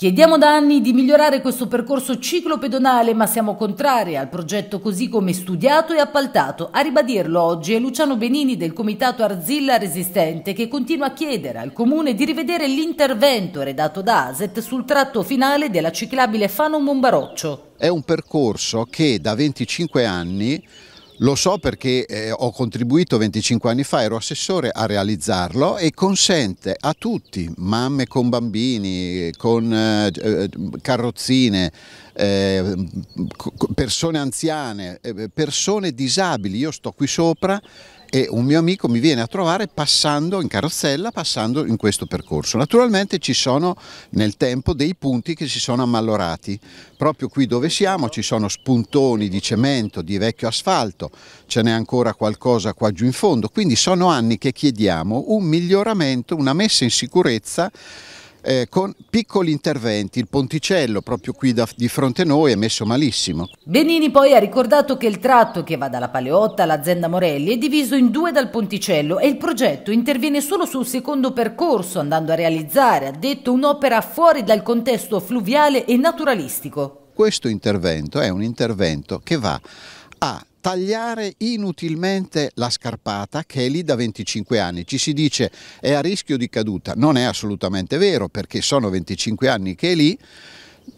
Chiediamo da anni di migliorare questo percorso ciclopedonale, ma siamo contrari al progetto così come studiato e appaltato. A ribadirlo oggi è Luciano Benini del Comitato Arzilla Resistente che continua a chiedere al Comune di rivedere l'intervento redatto da ASET sul tratto finale della ciclabile Fano Monbaroccio. È un percorso che da 25 anni lo so perché eh, ho contribuito 25 anni fa, ero assessore a realizzarlo e consente a tutti, mamme con bambini, con eh, eh carrozzine, eh, persone anziane, eh, persone disabili, io sto qui sopra e un mio amico mi viene a trovare passando in carrozzella, passando in questo percorso. Naturalmente ci sono nel tempo dei punti che si sono ammallorati, proprio qui dove siamo ci sono spuntoni di cemento, di vecchio asfalto, ce n'è ancora qualcosa qua giù in fondo, quindi sono anni che chiediamo un miglioramento, una messa in sicurezza eh, con piccoli interventi. Il ponticello proprio qui da, di fronte a noi è messo malissimo. Benini poi ha ricordato che il tratto che va dalla Paleotta all'azienda Morelli è diviso in due dal ponticello e il progetto interviene solo sul secondo percorso andando a realizzare, ha detto, un'opera fuori dal contesto fluviale e naturalistico. Questo intervento è un intervento che va a tagliare inutilmente la scarpata che è lì da 25 anni. Ci si dice è a rischio di caduta, non è assolutamente vero perché sono 25 anni che è lì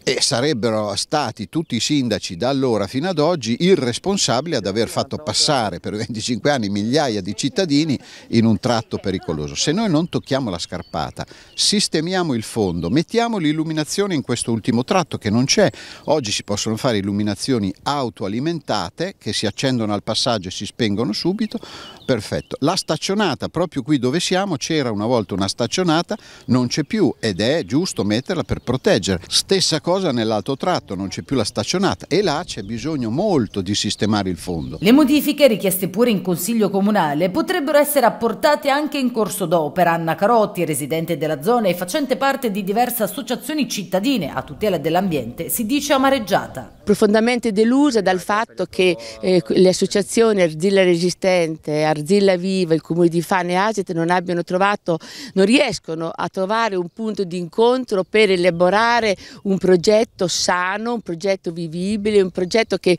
e sarebbero stati tutti i sindaci da allora fino ad oggi il responsabile ad aver fatto passare per 25 anni migliaia di cittadini in un tratto pericoloso. Se noi non tocchiamo la scarpata, sistemiamo il fondo, mettiamo l'illuminazione in questo ultimo tratto che non c'è, oggi si possono fare illuminazioni autoalimentate che si accendono al passaggio e si spengono subito, perfetto. La staccionata, proprio qui dove siamo, c'era una volta una staccionata, non c'è più ed è giusto metterla per proteggere. Stessa cosa cosa nell'altro tratto, non c'è più la staccionata e là c'è bisogno molto di sistemare il fondo. Le modifiche richieste pure in Consiglio Comunale potrebbero essere apportate anche in corso d'opera. Anna Carotti, residente della zona e facente parte di diverse associazioni cittadine a tutela dell'ambiente, si dice amareggiata. Profondamente delusa dal fatto che eh, le associazioni Arzilla Resistente, Arzilla Viva, il Comune di Fane e Aset non abbiano trovato, non riescono a trovare un punto di incontro per elaborare un progetto progetto sano, un progetto vivibile, un progetto che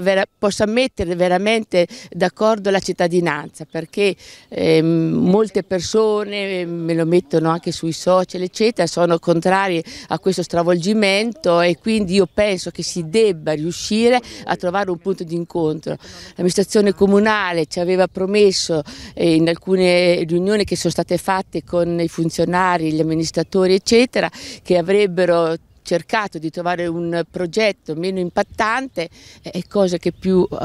vera, possa mettere veramente d'accordo la cittadinanza perché eh, molte persone, ehm, me lo mettono anche sui social eccetera, sono contrarie a questo stravolgimento e quindi io penso che si debba riuscire a trovare un punto di incontro. L'amministrazione comunale ci aveva promesso eh, in alcune riunioni che sono state fatte con i funzionari, gli amministratori eccetera che avrebbero cercato di trovare un progetto meno impattante, eh, è cosa che più uh,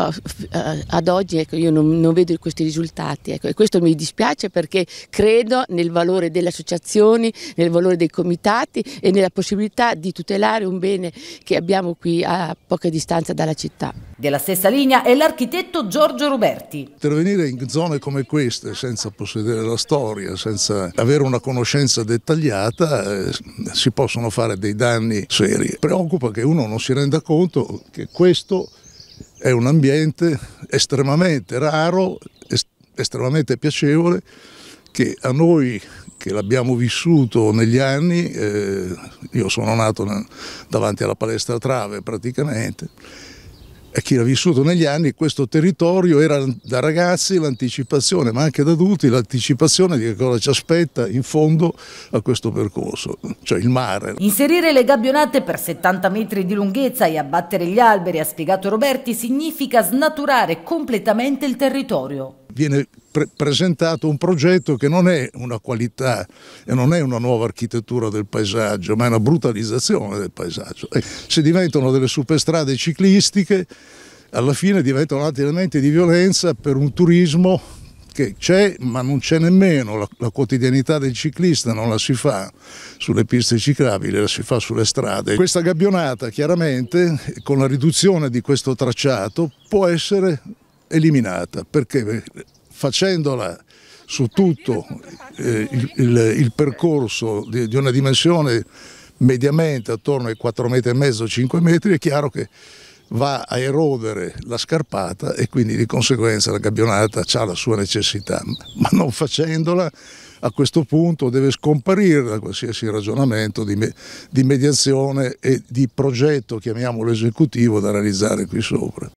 ad oggi ecco, io non, non, vedo questi risultati. Ecco. E questo mi dispiace perché credo nel valore delle associazioni, nel valore dei comitati e nella possibilità di tutelare un bene che abbiamo qui a poca distanza dalla città. Della stessa linea è l'architetto Giorgio Roberti. Intervenire in zone come queste senza possedere la storia, senza avere una conoscenza dettagliata, eh, si possono fare dei danni danni seri. Preoccupa che uno non si renda conto che questo è un ambiente estremamente raro, estremamente piacevole, che a noi che l'abbiamo vissuto negli anni, eh, io sono nato davanti alla palestra Trave praticamente, a eh, chi l'ha vissuto negli anni, questo territorio era da ragazzi l'anticipazione, ma anche da adulti l'anticipazione di cosa ci aspetta in fondo a questo percorso, cioè il mare. Inserire le gabbionate per 70 metri di lunghezza e abbattere gli alberi, ha spiegato Roberti, significa snaturare completamente il territorio viene pre presentato un progetto che non è una qualità e non è una nuova architettura del paesaggio, ma è una brutalizzazione del paesaggio. E eh, se diventano delle superstrade ciclistiche, alla fine diventano altri elementi di violenza per un turismo che c'è ma non c'è nemmeno, la, la, quotidianità del ciclista non la si fa sulle piste ciclabili, la si fa sulle strade. Questa gabbionata chiaramente con la riduzione di questo tracciato può essere eliminata perché facendola su tutto eh, il, il, il, percorso di, di, una dimensione mediamente attorno ai 4 metri e mezzo, 5 metri, è chiaro che va a erodere la scarpata e quindi di conseguenza la gabbionata ha la sua necessità, ma non facendola a questo punto deve scomparire da qualsiasi ragionamento di, me, di mediazione e di progetto, chiamiamolo esecutivo, da realizzare qui sopra.